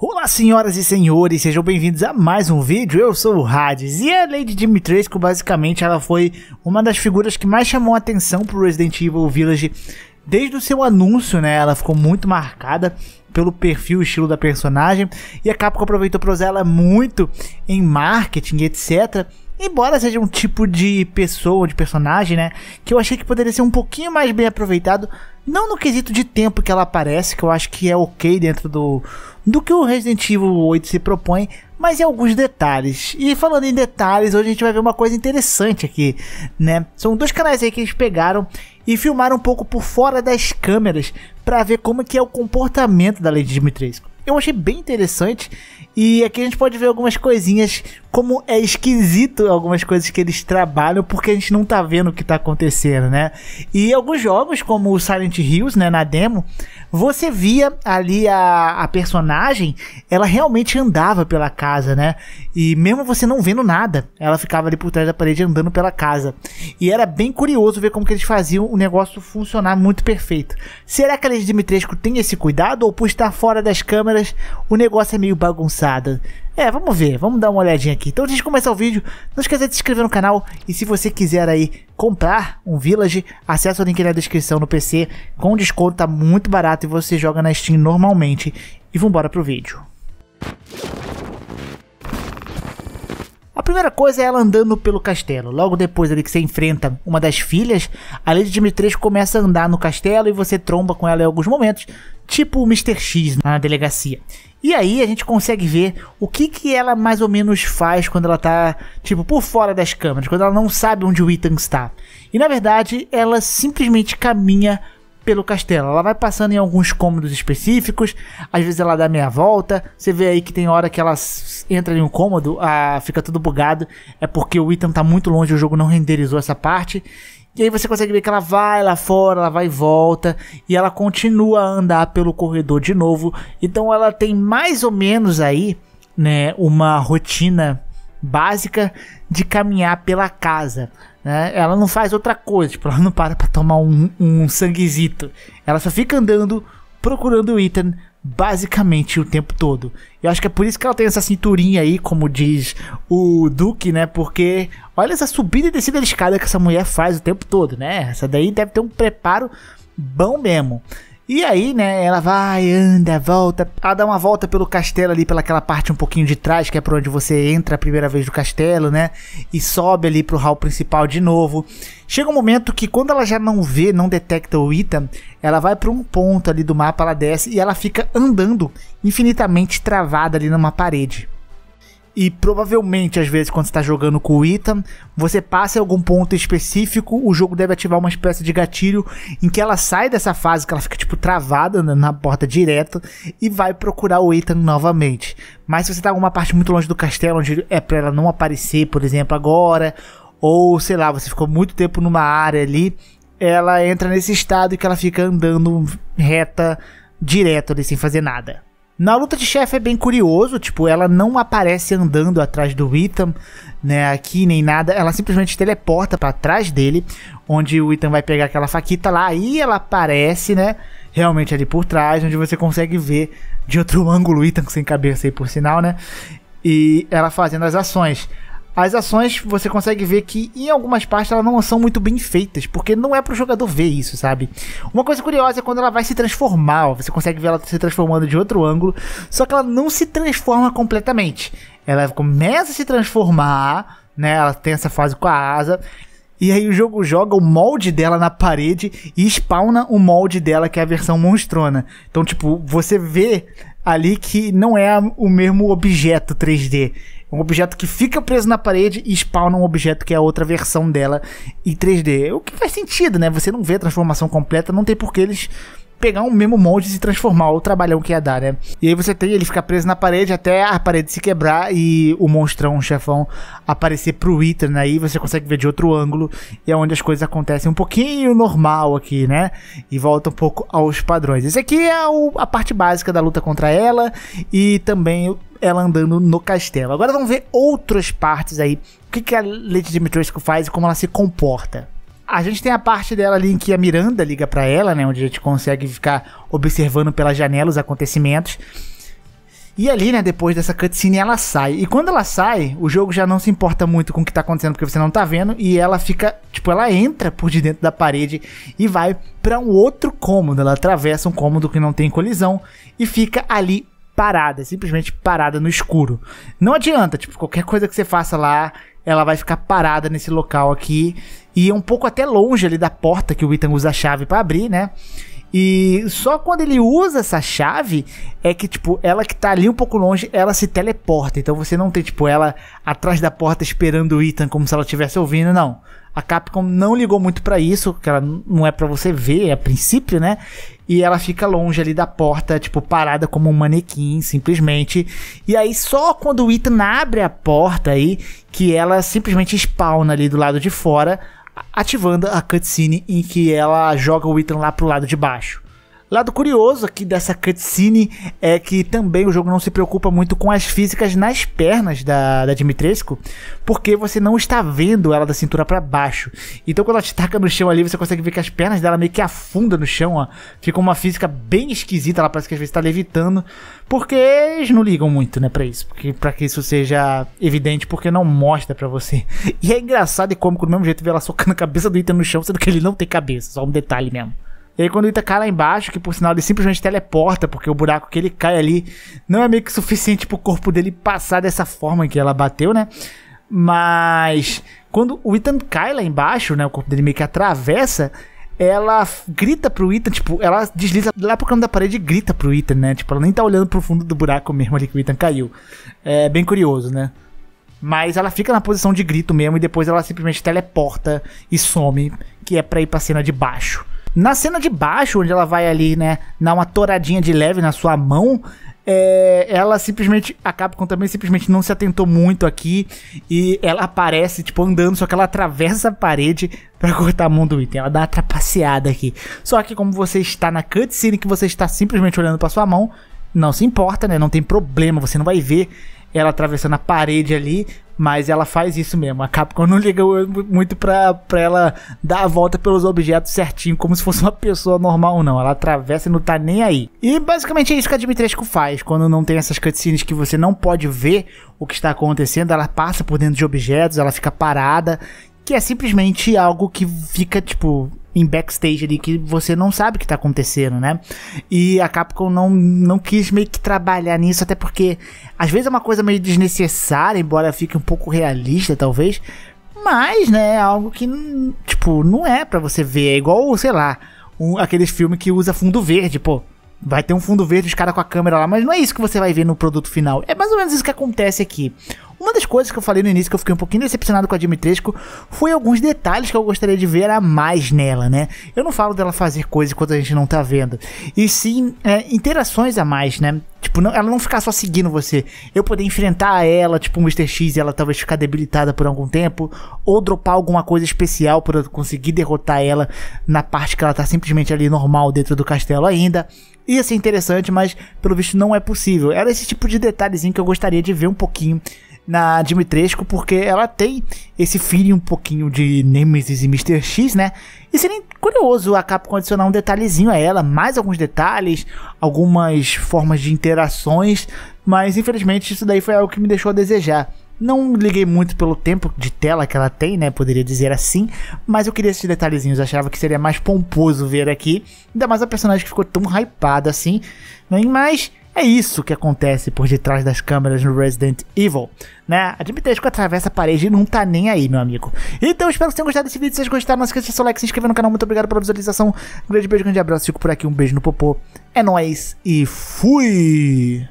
Olá senhoras e senhores, sejam bem-vindos a mais um vídeo, eu sou o Hades e a Lady Dimitrescu basicamente ela foi uma das figuras que mais chamou a atenção pro Resident Evil Village desde o seu anúncio, né, ela ficou muito marcada pelo perfil e estilo da personagem e a Capcom aproveitou para usar ela muito em marketing etc, embora seja um tipo de pessoa, de personagem, né, que eu achei que poderia ser um pouquinho mais bem aproveitado, não no quesito de tempo que ela aparece, que eu acho que é ok dentro do do que o Resident Evil 8 se propõe, mas em alguns detalhes. E falando em detalhes, hoje a gente vai ver uma coisa interessante aqui, né? São dois canais aí que eles pegaram e filmaram um pouco por fora das câmeras para ver como é que é o comportamento da Lady Dimitrescu. Eu achei bem interessante e aqui a gente pode ver algumas coisinhas, como é esquisito algumas coisas que eles trabalham, porque a gente não tá vendo o que tá acontecendo, né? E alguns jogos, como o Silent Hills, né, na demo, você via ali a, a personagem, ela realmente andava pela casa, né? E mesmo você não vendo nada, ela ficava ali por trás da parede andando pela casa. E era bem curioso ver como que eles faziam o negócio funcionar muito perfeito. Será que a Lady Dimitrescu tem esse cuidado ou por estar fora das câmeras o negócio é meio bagunçado? É, vamos ver, vamos dar uma olhadinha aqui. Então, antes de começar o vídeo, não esqueça de se inscrever no canal e se você quiser aí comprar um Village, acessa o link na descrição no PC, com desconto tá muito barato e você joga na Steam normalmente. E vambora pro vídeo primeira coisa é ela andando pelo castelo. Logo depois ali que você enfrenta uma das filhas, a Lady Dimitrescu começa a andar no castelo e você tromba com ela em alguns momentos, tipo o Mr. X na delegacia. E aí a gente consegue ver o que, que ela mais ou menos faz quando ela tá, tipo, por fora das câmeras, quando ela não sabe onde o Ethan está. E na verdade, ela simplesmente caminha pelo castelo. Ela vai passando em alguns cômodos específicos, às vezes ela dá meia volta. Você vê aí que tem hora que ela entra em um cômodo, ah, fica tudo bugado. É porque o item tá muito longe, o jogo não renderizou essa parte. E aí você consegue ver que ela vai lá fora, ela vai e volta, e ela continua a andar pelo corredor de novo. Então ela tem mais ou menos aí, né, uma rotina básica de caminhar pela casa. Né? Ela não faz outra coisa, tipo, ela não para para tomar um, um sanguezito. Ela só fica andando procurando o Ethan basicamente o tempo todo. Eu acho que é por isso que ela tem essa cinturinha aí, como diz o Duke, né? Porque olha essa subida e descida de escada que essa mulher faz o tempo todo, né? Essa daí deve ter um preparo bom mesmo. E aí, né, ela vai, anda, volta. Ela dá uma volta pelo castelo ali, pelaquela parte um pouquinho de trás, que é por onde você entra a primeira vez do castelo, né? E sobe ali pro hall principal de novo. Chega um momento que quando ela já não vê, não detecta o item, ela vai para um ponto ali do mapa, ela desce e ela fica andando infinitamente travada ali numa parede. E provavelmente, às vezes, quando você está jogando com o Ethan você passa em algum ponto específico, o jogo deve ativar uma espécie de gatilho em que ela sai dessa fase, que ela fica tipo travada né, na porta direta e vai procurar o Ethan novamente. Mas se você está em alguma parte muito longe do castelo, onde é para ela não aparecer, por exemplo, agora, ou sei lá, você ficou muito tempo numa área ali, ela entra nesse estado que ela fica andando reta, direto ali, sem fazer nada. Na luta de chefe é bem curioso, tipo, ela não aparece andando atrás do Ethan, né, aqui nem nada, ela simplesmente teleporta para trás dele, onde o Ethan vai pegar aquela faquita lá, aí ela aparece, né, realmente ali por trás, onde você consegue ver de outro ângulo o Ethan sem cabeça aí, por sinal, né, e ela fazendo as ações as ações você consegue ver que em algumas partes elas não são muito bem feitas, porque não é pro jogador ver isso, sabe? Uma coisa curiosa é quando ela vai se transformar, você consegue ver ela se transformando de outro ângulo, só que ela não se transforma completamente. Ela começa a se transformar, né? Ela tem essa fase com a asa, e aí o jogo joga o molde dela na parede e spawna o molde dela, que é a versão monstrona. Então, tipo, você vê ali que não é o mesmo objeto 3D. É um objeto que fica preso na parede e spawna um objeto que é a outra versão dela em 3D. O que faz sentido, né? Você não vê a transformação completa, não tem por que eles pegar um mesmo molde e transformar, o trabalhão que ia dar, né? E aí você tem ele ficar preso na parede até a parede se quebrar e o monstrão, o chefão, aparecer pro Ethan, né? Aí você consegue ver de outro ângulo e é onde as coisas acontecem um pouquinho normal aqui, né? E volta um pouco aos padrões. Esse aqui é o, a parte básica da luta contra ela e também ela andando no castelo. Agora vamos ver outras partes aí. O que, que a Lady Dimitrescu faz e como ela se comporta. A gente tem a parte dela ali em que a Miranda liga para ela, né? Onde a gente consegue ficar observando pela janela os acontecimentos. E ali, né, depois dessa cutscene, ela sai. E quando ela sai, o jogo já não se importa muito com o que tá acontecendo, porque você não tá vendo. E ela fica, tipo, ela entra por de dentro da parede e vai para um outro cômodo. Ela atravessa um cômodo que não tem colisão e fica ali parada, simplesmente parada no escuro. Não adianta, tipo, qualquer coisa que você faça lá ela vai ficar parada nesse local aqui e um pouco até longe ali da porta que o Ethan usa a chave para abrir, né? E só quando ele usa essa chave é que, tipo, ela que tá ali um pouco longe, ela se teleporta. Então você não tem, tipo, ela atrás da porta esperando o Ethan como se ela estivesse ouvindo, não. A Capcom não ligou muito para isso, que ela não é para você ver é a princípio, né? E ela fica longe ali da porta, tipo, parada como um manequim, simplesmente. E aí só quando o Ethan abre a porta aí, que ela simplesmente spawna ali do lado de fora ativando a cutscene em que ela joga o Ethan lá pro lado de baixo. Lado curioso aqui dessa cutscene é que também o jogo não se preocupa muito com as físicas nas pernas da, da Dimitrescu, porque você não está vendo ela da cintura para baixo. Então quando ela te taca no chão ali, você consegue ver que as pernas dela meio que afundam no chão, ó. Fica uma física bem esquisita, ela parece que às vezes está levitando, porque eles não ligam muito, né, pra isso. Porque, pra que isso seja evidente, porque não mostra para você. E é engraçado e cômico, do mesmo jeito, ver ela socando a cabeça do item no chão, sendo que ele não tem cabeça, só um detalhe mesmo. E aí quando o Ita cai lá embaixo, que por sinal ele simplesmente teleporta, porque o buraco que ele cai ali não é meio que suficiente pro corpo dele passar dessa forma que ela bateu, né? Mas quando o Ethan cai lá embaixo, né, o corpo dele meio que atravessa, ela grita pro Ethan, tipo, ela desliza lá pro canto da parede e grita pro Ethan, né? Tipo, ela nem tá olhando pro fundo do buraco mesmo ali que o Ethan caiu. É bem curioso, né? Mas ela fica na posição de grito mesmo e depois ela simplesmente teleporta e some, que é pra ir pra cena de baixo. Na cena de baixo, onde ela vai ali, né, dar uma toradinha de leve na sua mão, é, ela simplesmente. A Capcom também simplesmente não se atentou muito aqui. E ela aparece, tipo, andando, só que ela atravessa a parede para cortar a mão do item. Ela dá uma trapaceada aqui. Só que, como você está na cutscene, que você está simplesmente olhando para sua mão, não se importa, né? Não tem problema, você não vai ver ela atravessando a parede ali, mas ela faz isso mesmo. A Capcom não liga muito pra, pra ela dar a volta pelos objetos certinho, como se fosse uma pessoa normal, não. Ela atravessa e não tá nem aí. E basicamente é isso que a Dimitrescu faz. Quando não tem essas cutscenes que você não pode ver o que está acontecendo, ela passa por dentro de objetos, ela fica parada que é simplesmente algo que fica, tipo, em backstage ali que você não sabe o que tá acontecendo, né? E a Capcom não, não quis meio que trabalhar nisso, até porque às vezes é uma coisa meio desnecessária, embora fique um pouco realista, talvez. Mas, né, é algo que, tipo, não é para você ver. É igual, sei lá, um, aqueles filmes que usa fundo verde, pô. Vai ter um fundo verde, os caras com a câmera lá, mas não é isso que você vai ver no produto final. É mais ou menos isso que acontece aqui. Uma das coisas que eu falei no início que eu fiquei um pouquinho decepcionado com a Dimitrescu foi alguns detalhes que eu gostaria de ver a mais nela, né? Eu não falo dela fazer coisas enquanto a gente não tá vendo, e sim é, interações a mais, né? Tipo, não, ela não ficar só seguindo você. Eu poder enfrentar ela, tipo, o Mr. X e ela talvez ficar debilitada por algum tempo, ou dropar alguma coisa especial para conseguir derrotar ela na parte que ela tá simplesmente ali normal dentro do castelo ainda ia ser interessante, mas pelo visto não é possível. Era esse tipo de detalhezinho que eu gostaria de ver um pouquinho na Dimitrescu, porque ela tem esse feeling um pouquinho de Nemesis e Mr. X, né? E seria curioso a Capcom adicionar um detalhezinho a ela, mais alguns detalhes, algumas formas de interações, mas infelizmente isso daí foi algo que me deixou a desejar. Não liguei muito pelo tempo de tela que ela tem, né? Poderia dizer assim. Mas eu queria esses detalhezinhos. Achava que seria mais pomposo ver aqui. Ainda mais a personagem que ficou tão hypada assim. nem né? Mas é isso que acontece por detrás das câmeras no Resident Evil, né? A Dimitrescu atravessa a parede e não tá nem aí, meu amigo. Então, espero que tenham gostado desse vídeo. Se vocês gostaram, não esqueça de deixar seu like, se inscrever no canal. Muito obrigado pela visualização. Um grande beijo, um grande abraço. Fico por aqui. Um beijo no popô. É nóis e fui!